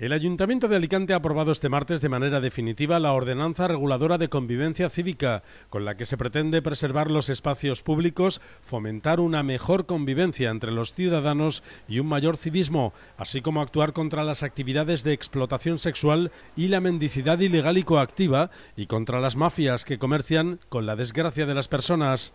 El Ayuntamiento de Alicante ha aprobado este martes de manera definitiva la Ordenanza Reguladora de Convivencia Cívica, con la que se pretende preservar los espacios públicos, fomentar una mejor convivencia entre los ciudadanos y un mayor civismo, así como actuar contra las actividades de explotación sexual y la mendicidad ilegal y coactiva, y contra las mafias que comercian con la desgracia de las personas.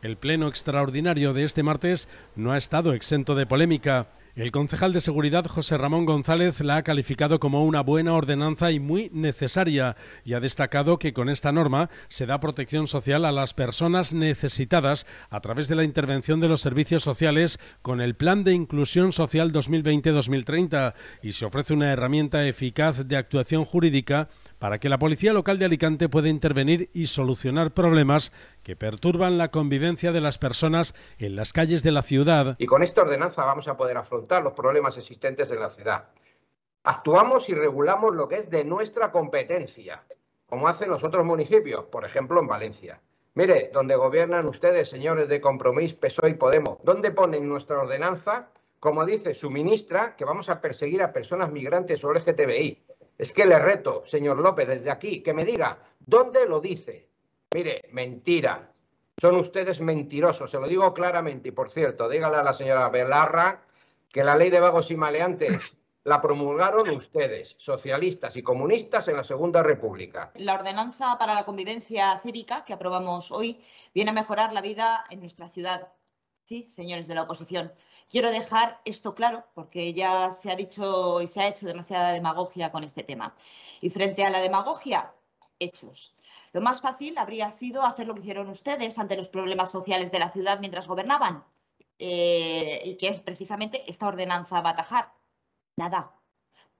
El pleno extraordinario de este martes no ha estado exento de polémica. El concejal de Seguridad José Ramón González la ha calificado como una buena ordenanza y muy necesaria y ha destacado que con esta norma se da protección social a las personas necesitadas a través de la intervención de los servicios sociales con el Plan de Inclusión Social 2020-2030 y se ofrece una herramienta eficaz de actuación jurídica para que la Policía Local de Alicante pueda intervenir y solucionar problemas que perturban la convivencia de las personas en las calles de la ciudad. Y con esta ordenanza vamos a poder afrontar los problemas existentes en la ciudad. Actuamos y regulamos lo que es de nuestra competencia, como hacen los otros municipios, por ejemplo en Valencia. Mire, donde gobiernan ustedes, señores de Compromís, PSOE y Podemos, ¿dónde ponen nuestra ordenanza? Como dice su ministra, que vamos a perseguir a personas migrantes o LGTBI. Es que le reto, señor López, desde aquí, que me diga dónde lo dice. Mire, mentira. Son ustedes mentirosos, se lo digo claramente. Y por cierto, dígale a la señora Belarra que la ley de vagos y maleantes la promulgaron ustedes, socialistas y comunistas, en la Segunda República. La ordenanza para la convivencia cívica que aprobamos hoy viene a mejorar la vida en nuestra ciudad, Sí, señores de la oposición. Quiero dejar esto claro porque ya se ha dicho y se ha hecho demasiada demagogia con este tema. Y frente a la demagogia, hechos. Lo más fácil habría sido hacer lo que hicieron ustedes ante los problemas sociales de la ciudad mientras gobernaban, y eh, que es precisamente esta ordenanza Batajar. Nada,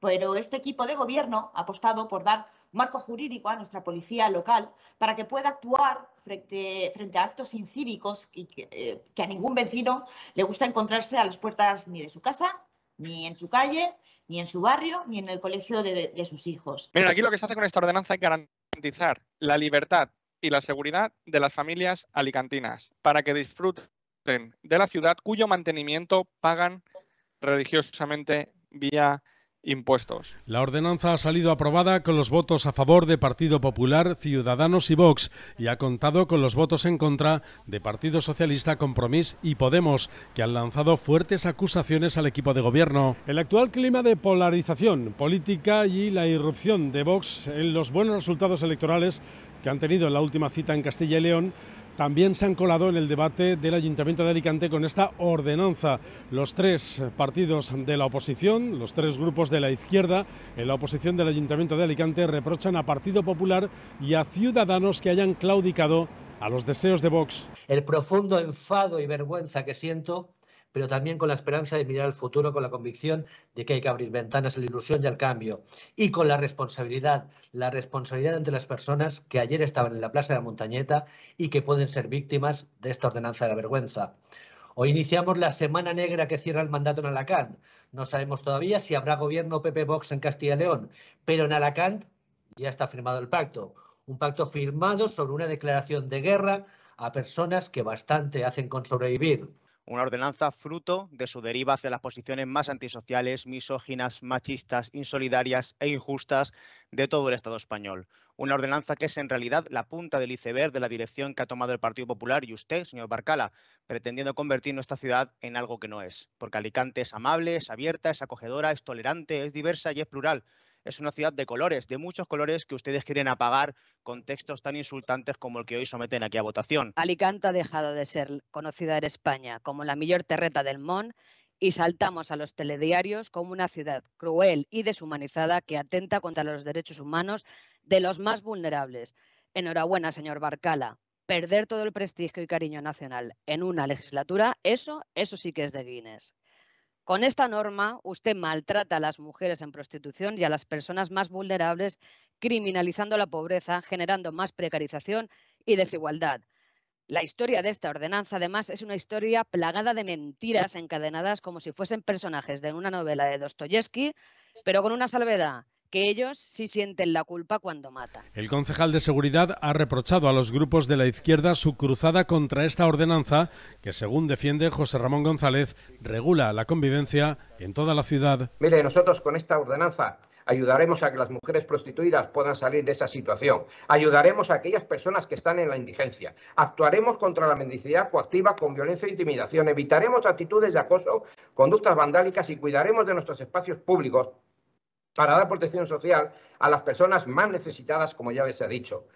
pero este equipo de gobierno ha apostado por dar marco jurídico a nuestra policía local para que pueda actuar frente, a actos incívicos y eh, que, a ningún vecino le gusta encontrarse a las puertas ni de su casa, ni en su calle, ni en su barrio, ni en el colegio de, sus hijos. Pero aquí lo que se hace con esta ordenanza es garantizar la libertad y la seguridad de las familias alicantinas para que disfruten de la ciudad cuyo mantenimiento pagan religiosamente vía impuestos. La ordenanza ha salido aprobada con los votos a favor de Partido Popular, Ciudadanos y Vox y ha contado con los votos en contra de Partido Socialista, Compromís y Podemos, que han lanzado fuertes acusaciones al equipo de gobierno. El actual clima de polarización política y la irrupción de Vox en los buenos resultados electorales que han tenido en la última cita en Castilla y León también se han colado en el debate del Ayuntamiento de Alicante con esta ordenanza. Los tres partidos de la oposición, los tres grupos de la izquierda en la oposición del Ayuntamiento de Alicante reprochan a Partido Popular y a Ciudadanos que hayan claudicado a los deseos de Vox. El profundo enfado y vergüenza que siento pero también con la esperanza de mirar al futuro con la convicción de que hay que abrir ventanas a la ilusión y al cambio. Y con la responsabilidad, la responsabilidad ante las personas que ayer estaban en la Plaza de la Montañeta y que pueden ser víctimas de esta ordenanza de la vergüenza. Hoy iniciamos la semana negra que cierra el mandato en Alacant. No sabemos todavía si habrá gobierno PP Vox en Castilla y León, pero en Alacant ya está firmado el pacto. Un pacto firmado sobre una declaración de guerra a personas que bastante hacen con sobrevivir una ordenanza fruto de su deriva hacia las posiciones más antisociales, misóginas, machistas, insolidarias e injustas de todo el Estado español. Una ordenanza que es en realidad la punta del iceberg de la dirección que ha tomado el Partido Popular y usted, señor Barcala, pretendiendo convertir nuestra ciudad en algo que no es. Porque Alicante es amable, es abierta, es acogedora, es tolerante, es diversa y es plural es una ciudad de colores, de muchos colores que ustedes quieren apagar con textos tan insultantes como el que hoy someten aquí a votación. Alicante ha dejado de ser conocida en España como la mayor terreta del mon y saltamos a los telediarios como una ciudad cruel y deshumanizada que atenta contra los derechos humanos de los más vulnerables. Enhorabuena, señor Barcala. Perder todo el prestigio y cariño nacional en una legislatura, eso, eso sí que es de Guinness. Con esta norma, usted maltrata a las mujeres en prostitución y a las personas más vulnerables, criminalizando la pobreza, generando más precarización y desigualdad. La historia de esta ordenanza, además, es una historia plagada de mentiras encadenadas como si fuesen personajes de una novela de Dostoyevsky, pero con una salvedad que ellos sí sienten la culpa cuando matan. El concejal de seguridad ha reprochado a los grupos de la izquierda su cruzada contra esta ordenanza que, según defiende José Ramón González, regula la convivencia en toda la ciudad. Mire, nosotros con esta ordenanza ayudaremos a que las mujeres prostituidas puedan salir de esa situación, ayudaremos a aquellas personas que están en la indigencia, actuaremos contra la mendicidad coactiva con violencia e intimidación, evitaremos actitudes de acoso, conductas vandálicas y cuidaremos de nuestros espacios públicos para dar protección social a las personas más necesitadas, como ya les he dicho.